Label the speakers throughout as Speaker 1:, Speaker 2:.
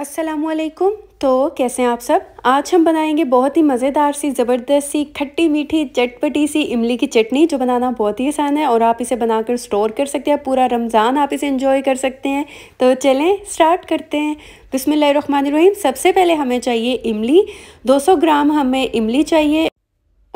Speaker 1: असलकुम तो कैसे हैं आप सब आज हम बनाएंगे बहुत ही मज़ेदार सी ज़बरदस्त सी खट्टी मीठी चटपटी सी इमली की चटनी जो बनाना बहुत ही आसान है और आप इसे बनाकर स्टोर कर सकते हैं पूरा रमज़ान आप इसे इन्जॉय कर सकते हैं तो चलें स्टार्ट करते हैं रही सबसे पहले हमें चाहिए इमली दो ग्राम हमें इमली चाहिए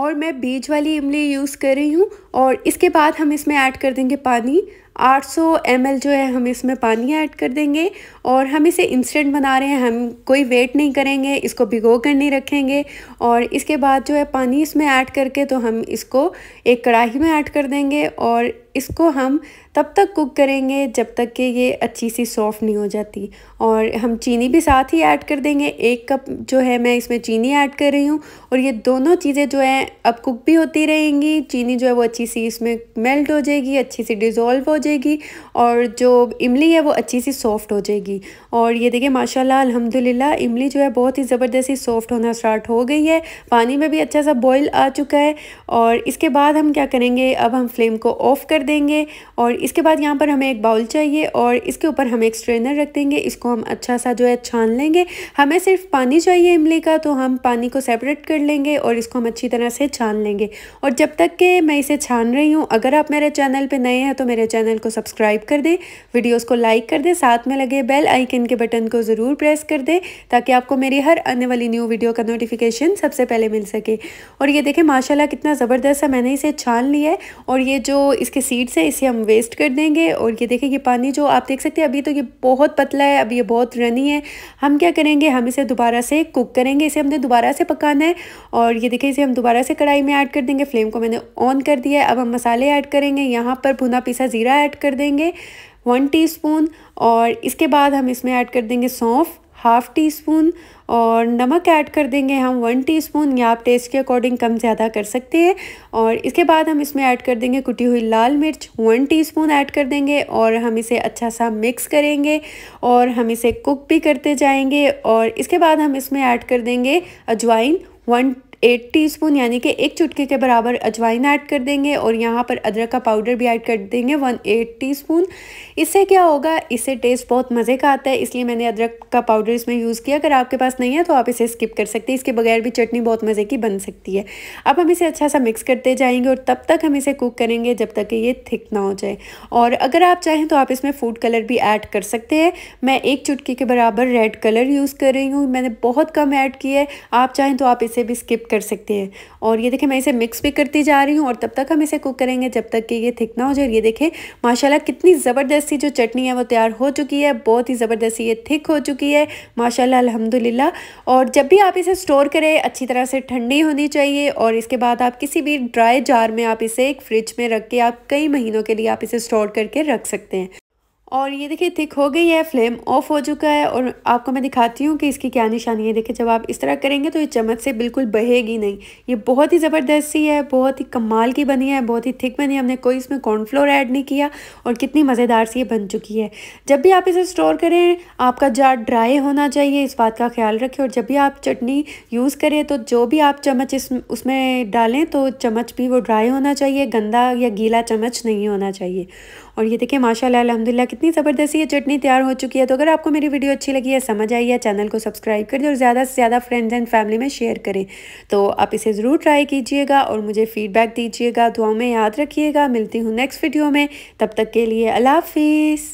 Speaker 1: और मैं बीज वाली इमली यूज़ कर रही हूँ और इसके बाद हम इसमें ऐड कर देंगे पानी 800 ml जो है हम इसमें पानी ऐड कर देंगे और हम इसे इंस्टेंट बना रहे हैं हम कोई वेट नहीं करेंगे इसको भिगो कर नहीं रखेंगे और इसके बाद जो है पानी इसमें ऐड करके तो हम इसको एक कढ़ाई में ऐड कर देंगे और इसको हम तब तक कुक करेंगे जब तक कि ये अच्छी सी सॉफ्ट नहीं हो जाती और हम चीनी भी साथ ही ऐड कर देंगे एक कप जो है मैं इसमें चीनी ऐड कर रही हूँ और ये दोनों चीज़ें जो हैं अब कुक भी होती रहेंगी चीनी जो है वो अच्छी सी इसमें मेल्ट हो जाएगी अच्छी सी डिज़ोल्व हो जाएगी और जो इमली है वो अच्छी सी सॉफ्ट हो जाएगी और ये देखिए माशा अलहमदिल्ला इमली जो है बहुत ही ज़बरदस्ती सॉफ्ट होना स्टार्ट हो गई है पानी में भी अच्छा सा बॉयल आ चुका है और इसके बाद हम क्या करेंगे अब हम फ्लेम को ऑफ़ कर कर देंगे और इसके बाद यहाँ पर हमें एक बाउल चाहिए और इसके ऊपर हम एक स्ट्रेनर रख देंगे इसको हम अच्छा सा जो है छान लेंगे हमें सिर्फ पानी चाहिए इमली का तो हम पानी को सेपरेट कर लेंगे और इसको हम अच्छी तरह से छान लेंगे और जब तक के मैं इसे छान रही हूँ अगर आप मेरे चैनल पर नए हैं तो मेरे चैनल को सब्सक्राइब कर दें वीडियोज़ को लाइक कर दें साथ में लगे बेल आइकन के बटन को ज़रूर प्रेस कर दें ताकि आपको मेरी हर आने वाली न्यू वीडियो का नोटिफिकेशन सबसे पहले मिल सके और ये देखें माशाल्लाह कितना ज़बरदस्त है मैंने इसे छान लिया है और ये जो इसके सीड्स है इसे हम वेस्ट कर देंगे और ये देखें ये पानी जो आप देख सकते हैं अभी तो ये बहुत पतला है अभी ये बहुत रनी है हम क्या करेंगे हम इसे दोबारा से कुक करेंगे इसे हमने दोबारा से पकाना है और ये देखें इसे हम दोबारा से कढ़ाई में ऐड कर देंगे फ्लेम को मैंने ऑन कर दिया है अब हम मसाले ऐड करेंगे यहाँ पर भुना पिसा ज़ीरा ऐड कर देंगे वन टी और इसके बाद हम इसमें ऐड कर देंगे सौंफ हाफ़ टी स्पून और नमक ऐड कर देंगे हम वन टीस्पून या आप टेस्ट के अकॉर्डिंग कम ज़्यादा कर सकते हैं और इसके बाद हम इसमें ऐड कर देंगे कुटी हुई लाल मिर्च वन टीस्पून ऐड कर देंगे और हम इसे अच्छा सा मिक्स करेंगे और हम इसे कुक भी करते जाएंगे और इसके बाद हम इसमें ऐड कर देंगे अजवाइन वन एट टीस्पून यानी कि एक चुटकी के बराबर अजवाइन ऐड कर देंगे और यहाँ पर अदरक का पाउडर भी ऐड कर देंगे वन एट टीस्पून इससे क्या होगा इससे टेस्ट बहुत मज़े का आता है इसलिए मैंने अदरक का पाउडर इसमें यूज़ किया अगर आपके पास नहीं है तो आप इसे स्किप कर सकते हैं इसके बगैर भी चटनी बहुत मज़े की बन सकती है अब हम इसे अच्छा सा मिक्स करते जाएंगे और तब तक हम इसे कुक करेंगे जब तक कि ये थिक ना हो जाए और अगर आप चाहें तो आप इसमें फूड कलर भी ऐड कर सकते हैं मैं एक चुटकी के बराबर रेड कलर यूज़ कर रही हूँ मैंने बहुत कम ऐड किया है आप चाहें तो आप इसे भी स्किप कर सकते हैं और ये देखें मैं इसे मिक्स भी करती जा रही हूँ और तब तक हम इसे कुक करेंगे जब तक कि ये थिक ना हो जाए ये देखें माशाल्लाह कितनी ज़बरदस्ती जो चटनी है वो तैयार हो चुकी है बहुत ही ज़बरदस्ती ये थिक हो चुकी है माशाल्लाह अल्हम्दुलिल्लाह और जब भी आप इसे स्टोर करें अच्छी तरह से ठंडी होनी चाहिए और इसके बाद आप किसी भी ड्राई जार में आप इसे एक फ्रिज में रख के आप कई महीनों के लिए आप इसे स्टोर करके रख सकते हैं और ये देखिए थिक हो गई है फ्लेम ऑफ हो चुका है और आपको मैं दिखाती हूँ कि इसकी क्या निशानी है देखिए जब आप इस तरह करेंगे तो ये चम्मच से बिल्कुल बहेगी नहीं ये बहुत ही ज़बरदस्त सी है बहुत ही कमाल की बनी है बहुत ही थिक बनी है हमने कोई इसमें कॉर्नफ्लोर ऐड नहीं किया और कितनी मज़ेदार सी ये बन चुकी है जब भी आप इसे स्टोर करें आपका जार ड्राई होना चाहिए इस बात का ख्याल रखें और जब भी आप चटनी यूज़ करें तो जो भी आप चम्मच इस उसमें डालें तो चम्मच भी वो ड्राई होना चाहिए गंदा या गीला चम्मच नहीं होना चाहिए और ये देखिए माशाल्लाह अल्हम्दुलिल्लाह कितनी ज़बरदस्ती ये चटनी तैयार हो चुकी है तो अगर आपको मेरी वीडियो अच्छी लगी है समझ आई है चैनल को सब्सक्राइब कर दें और ज़्यादा से ज़्यादा फ्रेंड्स एंड फैमिली में शेयर करें तो आप इसे ज़रूर ट्राई कीजिएगा और मुझे फीडबैक दीजिएगा दुआओं में याद रखिएगा मिलती हूँ नेक्स्ट वीडियो में तब तक के लिए अला हाफिज़